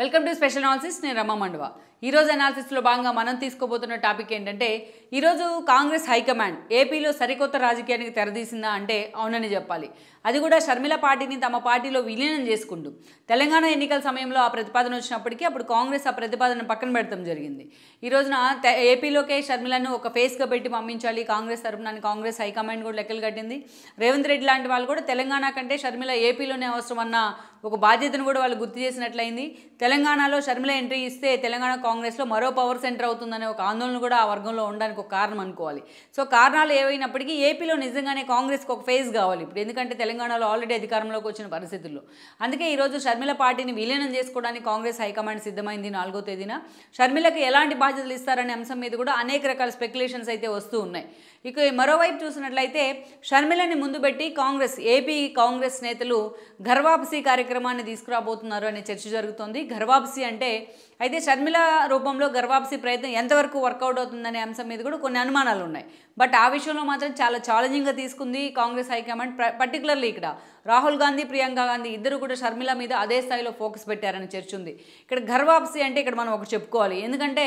welcome to special analysis నేను రమ్మ మండవ ఈరోజు అనాలిసిస్లో భాగంగా మనం తీసుకోబోతున్న టాపిక్ ఏంటంటే ఈరోజు కాంగ్రెస్ హైకమాండ్ ఏపీలో సరికొత్త రాజకీయానికి తెరదీసిందా అంటే అవునని చెప్పాలి అది కూడా షర్మిల పార్టీని తమ పార్టీలో విలీనం చేసుకుంటూ తెలంగాణ ఎన్నికల సమయంలో ఆ ప్రతిపాదన వచ్చినప్పటికీ అప్పుడు కాంగ్రెస్ ఆ ప్రతిపాదన పక్కన పెడతాం జరిగింది ఈ రోజున ఏపీలోకే షర్మిలను ఒక ఫేస్గా పెట్టి పంపించాలి కాంగ్రెస్ తరఫున కాంగ్రెస్ హైకమాండ్ కూడా లెక్కలు కట్టింది రేవంత్ రెడ్డి లాంటి వాళ్ళు కూడా తెలంగాణ కంటే షర్మిల ఏపీలోనే అవసరం అన్న ఒక బాధ్యతను కూడా వాళ్ళు గుర్తు చేసినట్లయింది తెలంగాణలో షర్మిల ఎంట్రీ ఇస్తే తెలంగాణ కాంగ్రెస్లో మరో పవర్ సెంటర్ అవుతుందనే ఒక ఆందోళన కూడా ఆ వర్గంలో ఉండడానికి ఒక కారణం అనుకోవాలి సో కారణాలు ఏవైనప్పటికీ ఏపీలో నిజంగానే కాంగ్రెస్కి ఒక ఫేజ్ కావాలి ఇప్పుడు ఎందుకంటే తెలంగాణలో ఆల్రెడీ అధికారంలోకి వచ్చిన పరిస్థితుల్లో అందుకే ఈరోజు షర్మిల పార్టీని విలీనం చేసుకోవడానికి కాంగ్రెస్ హైకమాండ్ సిద్ధమైంది నాలుగో తేదీన షర్మిలకు ఎలాంటి బాధ్యతలు ఇస్తారనే అంశం మీద కూడా అనేక రకాల స్పెక్యులేషన్స్ అయితే వస్తూ ఉన్నాయి ఇక మరోవైపు చూసినట్లయితే షర్మిలని ముందు పెట్టి కాంగ్రెస్ ఏపీ కాంగ్రెస్ నేతలు గర్వాపసీ కార్యక్రమం కార్యక్రమాన్ని తీసుకురాబోతున్నారు అనే చర్చ జరుగుతోంది గర్వాప్సి అంటే అయితే షర్మిల రూపంలో గర్వాప్సి ప్రయత్నం ఎంతవరకు వర్కౌట్ అవుతుందనే అంశం మీద కూడా కొన్ని అనుమానాలు ఉన్నాయి బట్ ఆ విషయంలో మాత్రం చాలా ఛాలెంజింగ్గా తీసుకుంది కాంగ్రెస్ హైకమాండ్ పర్టికులర్లీ ఇక్కడ రాహుల్ గాంధీ ప్రియాంక గాంధీ ఇద్దరు కూడా షర్మిల మీద అదే స్థాయిలో ఫోకస్ పెట్టారని చర్చ ఉంది ఇక్కడ గర్వాప్సి అంటే ఇక్కడ మనం ఒక చెప్పుకోవాలి ఎందుకంటే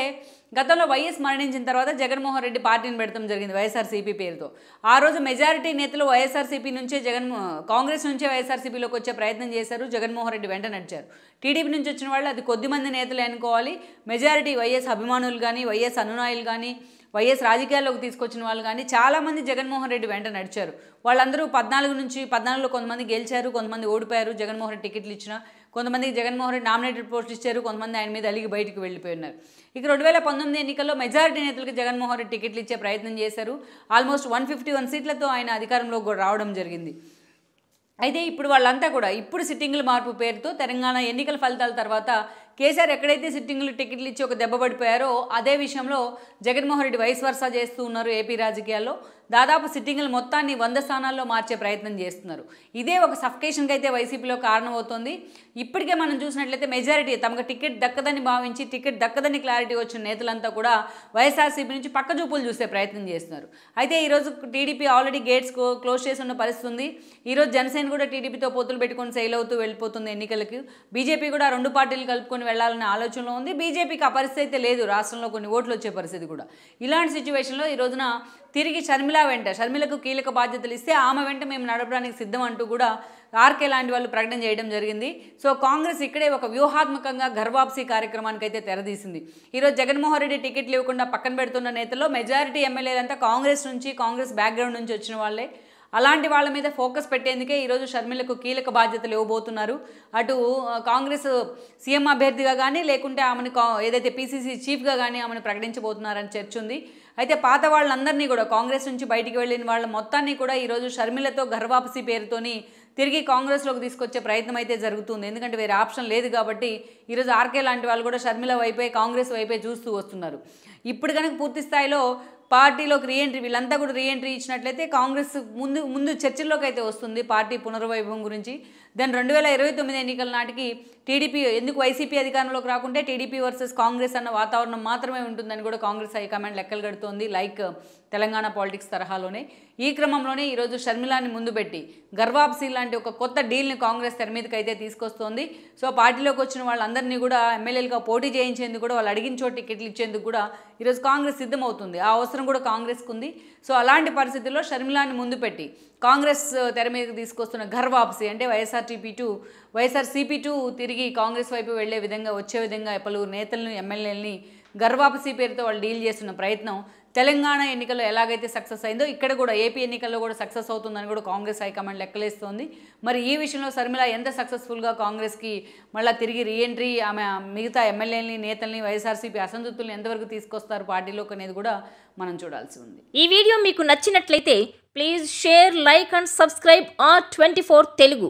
గతంలో వైఎస్ మరణించిన తర్వాత జగన్మోహన్ రెడ్డి పార్టీని పెడతాం జరిగింది వైఎస్ఆర్సీపీ పేరుతో ఆ రోజు మెజారిటీ నేతలు వైఎస్ఆర్సీపీ నుంచే జగన్ కాంగ్రెస్ నుంచే వైఎస్ఆర్సీపీలోకి వచ్చే ప్రయత్నం చేశారు జగన్మోహన్ రెడ్డి వెంట నడిచారు టీడీపీ నుంచి వచ్చిన వాళ్ళు అది కొద్దిమంది నేతలు అనుకోవాలి మెజారిటీ వైఎస్ అభిమానులు కానీ వైఎస్ అనునాయులు కానీ వైఎస్ రాజకీయాల్లోకి తీసుకొచ్చిన వాళ్ళు కానీ చాలామంది జగన్మోహన్ రెడ్డి వెంట నడిచారు వాళ్ళందరూ పద్నాలుగు నుంచి పద్నాలుగులో కొంతమంది గెలిచారు కొంతమంది ఓడిపోయారు జగన్మోహన్ రెడ్డి టికెట్లు ఇచ్చిన కొంతమంది జగన్మోహన్ రెడ్డి నామినేటెడ్ పోస్టులు ఇచ్చారు కొంతమంది ఆయన మీద అలిగి బయటకు వెళ్ళిపోయినారు ఇక రెండు వేల పంతొమ్మిది ఎన్నికల్లో మెజారిటీ నేతలకు జగన్మోహన్ రెడ్డి టికెట్లు ఇచ్చే ప్రయత్నం చేశారు ఆల్మోస్ట్ వన్ ఫిఫ్టీ వన్ సీట్లతో ఆయన అధికారంలోకి కూడా రావడం జరిగింది అయితే ఇప్పుడు వాళ్ళంతా కూడా ఇప్పుడు సిట్టింగుల మార్పు పేరుతో తెలంగాణ ఎన్నికల ఫలితాల తర్వాత కేసీఆర్ ఎక్కడైతే సిట్టింగ్లు టికెట్లు ఇచ్చి ఒక దెబ్బ పడిపోయారో అదే విషయంలో జగన్మోహన్ రెడ్డి వైస్ వర్సా చేస్తూ ఉన్నారు ఏపీ రాజకీయాల్లో దాదాపు సిట్టింగ్లు మొత్తాన్ని వంద స్థానాల్లో మార్చే ప్రయత్నం చేస్తున్నారు ఇదే ఒక సఫకేషన్కి అయితే వైసీపీలో కారణమవుతోంది ఇప్పటికే మనం చూసినట్లయితే మెజారిటీ తమకు టికెట్ దక్కదని భావించి టికెట్ దక్కదని క్లారిటీ వచ్చిన నేతలంతా కూడా వైఎస్ఆర్సీపీ నుంచి పక్క చూపులు చూసే ప్రయత్నం చేస్తున్నారు అయితే ఈరోజు టీడీపీ ఆల్రెడీ గేట్స్ క్లోజ్ చేసి ఉన్న పరిస్థితి ఉంది ఈరోజు జనసేన కూడా టీడీపీతో పొత్తులు పెట్టుకొని సెయిల్ అవుతూ వెళ్ళిపోతుంది ఎన్నికలకు బీజేపీ కూడా రెండు పార్టీలు కలుపుకొని తీసుకుని వెళ్లాలనే ఆలోచనలో ఉంది బీజేపీకి ఆ పరిస్థితి అయితే లేదు రాష్ట్రంలో కొన్ని ఓట్లు వచ్చే పరిస్థితి కూడా ఇలాంటి సిచ్యువేషన్లో ఈ రోజున తిరిగి షర్మిల వెంట షర్మిలకు కీలక బాధ్యతలు ఇస్తే ఆమె వెంట మేము నడపడానికి సిద్ధం అంటూ కూడా ఆర్కే లాంటి వాళ్ళు ప్రకటన చేయడం జరిగింది సో కాంగ్రెస్ ఇక్కడే ఒక వ్యూహాత్మకంగా గర్వాప్సీ కార్యక్రమానికి అయితే తెరదీసింది ఈరోజు జగన్మోహన్ రెడ్డి టికెట్లు ఇవ్వకుండా పక్కన పెడుతున్న నేతల్లో మెజారిటీ ఎమ్మెల్యేలంతా కాంగ్రెస్ నుంచి కాంగ్రెస్ బ్యాక్గ్రౌండ్ నుంచి వచ్చిన వాళ్ళే అలాంటి వాళ్ళ మీద ఫోకస్ పెట్టేందుకే ఈరోజు షర్మిలకు కీలక బాధ్యతలు ఇవ్వబోతున్నారు అటు కాంగ్రెస్ సీఎం అభ్యర్థిగా కానీ లేకుంటే ఆమెను ఏదైతే పీసీసీ చీఫ్గా కానీ ఆమెను ప్రకటించబోతున్నారని చర్చ ఉంది అయితే పాత వాళ్ళందరినీ కూడా కాంగ్రెస్ నుంచి బయటికి వెళ్ళిన వాళ్ళ మొత్తాన్ని కూడా ఈరోజు షర్మిలతో గర్వాపసి పేరుతోని తిరిగి కాంగ్రెస్లోకి తీసుకొచ్చే ప్రయత్నం అయితే జరుగుతుంది ఎందుకంటే వేరే ఆప్షన్ లేదు కాబట్టి ఈరోజు ఆర్కే లాంటి వాళ్ళు కూడా షర్మిల వైపే కాంగ్రెస్ వైపే చూస్తూ వస్తున్నారు ఇప్పుడు కనుక పూర్తి స్థాయిలో పార్టీలోకి రీఎంట్రీ వీళ్ళంతా కూడా రీఎంట్రీ ఇచ్చినట్లయితే కాంగ్రెస్ ముందు ముందు చర్చల్లోకి అయితే వస్తుంది పార్టీ పునర్వైభవం గురించి దెన్ రెండు వేల ఇరవై తొమ్మిది ఎన్నికల నాటికి టీడీపీ ఎందుకు వైసీపీ అధికారంలోకి రాకుంటే టీడీపీ వర్సెస్ కాంగ్రెస్ అన్న వాతావరణం మాత్రమే ఉంటుందని కూడా కాంగ్రెస్ హైకమాండ్ లెక్కలు కడుతోంది లైక్ తెలంగాణ పాలిటిక్స్ తరహాలోనే ఈ క్రమంలోనే ఈరోజు షర్మిలాని ముందు పెట్టి గర్వాప్సీ లాంటి ఒక కొత్త డీల్ని కాంగ్రెస్ తెర మీదకి అయితే తీసుకొస్తోంది సో పార్టీలోకి వచ్చిన వాళ్ళందరినీ కూడా ఎమ్మెల్యేలుగా పోటీ చేయించేందుకు కూడా వాళ్ళు అడిగిన చోటు టికెట్లు ఇచ్చేందుకు కూడా ఈరోజు కాంగ్రెస్ సిద్ధమవుతుంది ఆ అవసరం కూడా కాంగ్రెస్కు ఉంది సో అలాంటి పరిస్థితుల్లో షర్మిలాని ముందు పెట్టి కాంగ్రెస్ తెర మీదకి తీసుకొస్తున్న గర్వాబ్సీ అంటే వైఎస్ఆర్టీపీ టూ వైఎస్ఆర్సీపీ టూ తిరిగి తిరిగి కాంగ్రెస్ వైపు వెళ్లే విధంగా వచ్చే విధంగా పలువురు నేతలను ఎమ్మెల్యేలని గర్వాపసి పేరుతో వాళ్ళు డీల్ చేస్తున్న ప్రయత్నం తెలంగాణ ఎన్నికల్లో ఎలాగైతే సక్సెస్ అయిందో ఇక్కడ కూడా ఏపీ ఎన్నికల్లో కూడా సక్సెస్ అవుతుందని కూడా కాంగ్రెస్ హైకమాండ్ లెక్కలేస్తోంది మరి ఈ విషయంలో శర్మిల ఎంత సక్సెస్ఫుల్గా కాంగ్రెస్కి మళ్ళీ తిరిగి రీఎంట్రీ ఆమె మిగతా ఎమ్మెల్యేలని నేతల్ని వైఎస్ఆర్సీపీ అసంతృప్తులను ఎంతవరకు తీసుకొస్తారు పార్టీలోకి అనేది కూడా మనం చూడాల్సి ఉంది ఈ వీడియో మీకు నచ్చినట్లయితే please share like and subscribe R twenty four Telugu